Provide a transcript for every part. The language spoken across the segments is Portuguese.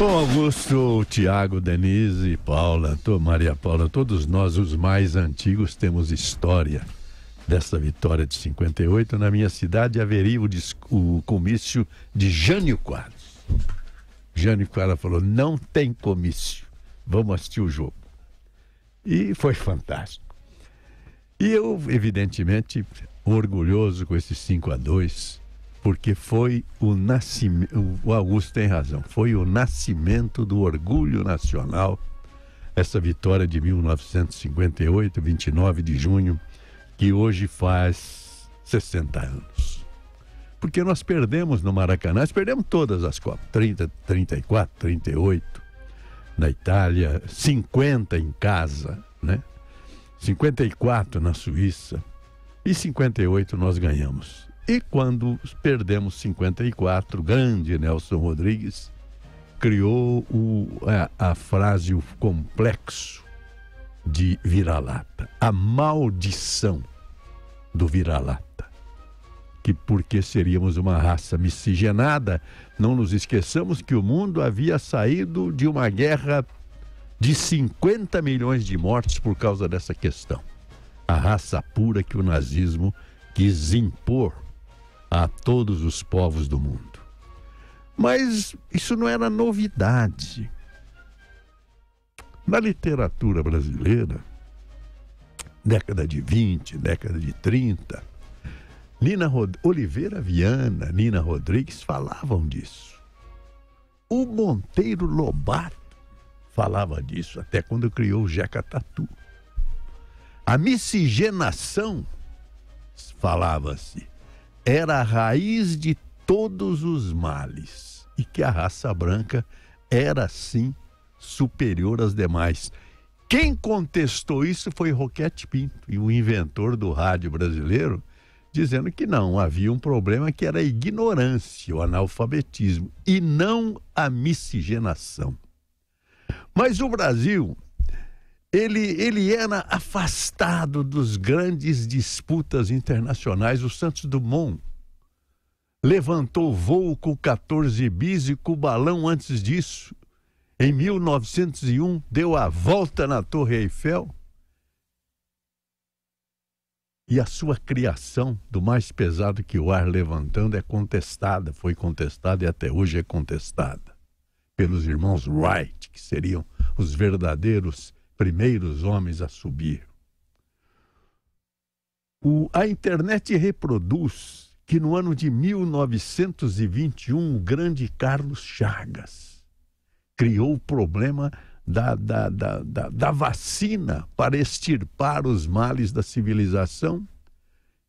Bom, Augusto, Tiago, Denise, Paula, Maria Paula, todos nós, os mais antigos, temos história dessa vitória de 58. Na minha cidade haveria o, o comício de Jânio Quadros. Jânio Quadros falou: não tem comício, vamos assistir o jogo. E foi fantástico. E eu, evidentemente, orgulhoso com esse 5 a 2 porque foi o nascimento, o Augusto tem razão, foi o nascimento do orgulho nacional, essa vitória de 1958, 29 de junho, que hoje faz 60 anos. Porque nós perdemos no Maracanã, nós perdemos todas as Copas, 30, 34, 38, na Itália, 50 em casa, né? 54 na Suíça e 58 nós ganhamos. E quando perdemos 54, grande Nelson Rodrigues criou o, a, é, a frase, o complexo de vira-lata, a maldição do vira-lata. Que porque seríamos uma raça miscigenada, não nos esqueçamos que o mundo havia saído de uma guerra de 50 milhões de mortes por causa dessa questão. A raça pura que o nazismo quis impor a todos os povos do mundo. Mas isso não era novidade. Na literatura brasileira, década de 20, década de 30, Nina Rod Oliveira Viana, Nina Rodrigues falavam disso. O Monteiro Lobato falava disso até quando criou o Jeca Tatu. A miscigenação falava-se era a raiz de todos os males e que a raça branca era sim superior às demais. Quem contestou isso foi Roquete Pinto, e o inventor do rádio brasileiro, dizendo que não, havia um problema que era a ignorância, o analfabetismo, e não a miscigenação. Mas o Brasil ele, ele era afastado dos grandes disputas internacionais. O Santos Dumont levantou voo com 14 bis e com balão antes disso. Em 1901, deu a volta na Torre Eiffel. E a sua criação, do mais pesado que o ar levantando, é contestada, foi contestada e até hoje é contestada pelos irmãos Wright, que seriam os verdadeiros primeiros homens a subir. O, a internet reproduz que no ano de 1921 o grande Carlos Chagas criou o problema da, da, da, da, da vacina para extirpar os males da civilização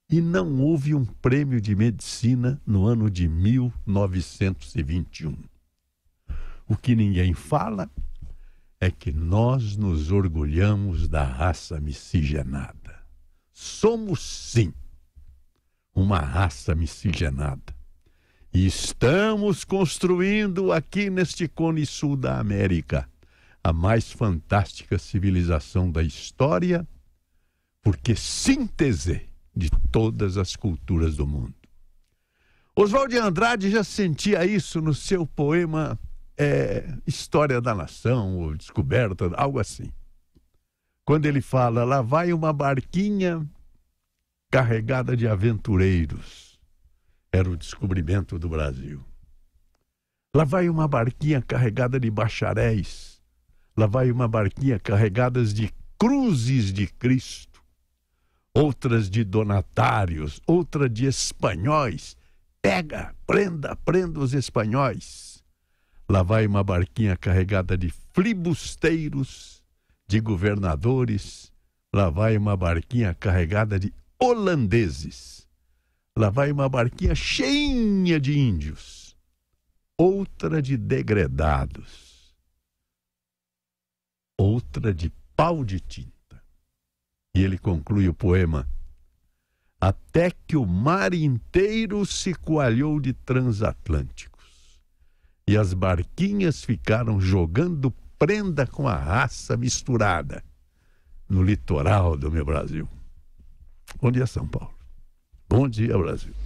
e não houve um prêmio de medicina no ano de 1921. O que ninguém fala é que nós nos orgulhamos da raça miscigenada. Somos, sim, uma raça miscigenada. E estamos construindo aqui neste cone sul da América a mais fantástica civilização da história, porque síntese de todas as culturas do mundo. Oswald de Andrade já sentia isso no seu poema é, História da Nação, ou Descoberta, algo assim. Quando ele fala, lá vai uma barquinha carregada de aventureiros. Era o descobrimento do Brasil. Lá vai uma barquinha carregada de bacharéis. Lá vai uma barquinha carregada de cruzes de Cristo, outras de donatários, outra de espanhóis. Pega, prenda, prenda os espanhóis Lá vai uma barquinha carregada de flibusteiros, de governadores. Lá vai uma barquinha carregada de holandeses. Lá vai uma barquinha cheinha de índios, outra de degredados, outra de pau de tinta. E ele conclui o poema: Até que o mar inteiro se coalhou de transatlântico e as barquinhas ficaram jogando prenda com a raça misturada no litoral do meu Brasil. Bom dia, São Paulo. Bom dia, Brasil.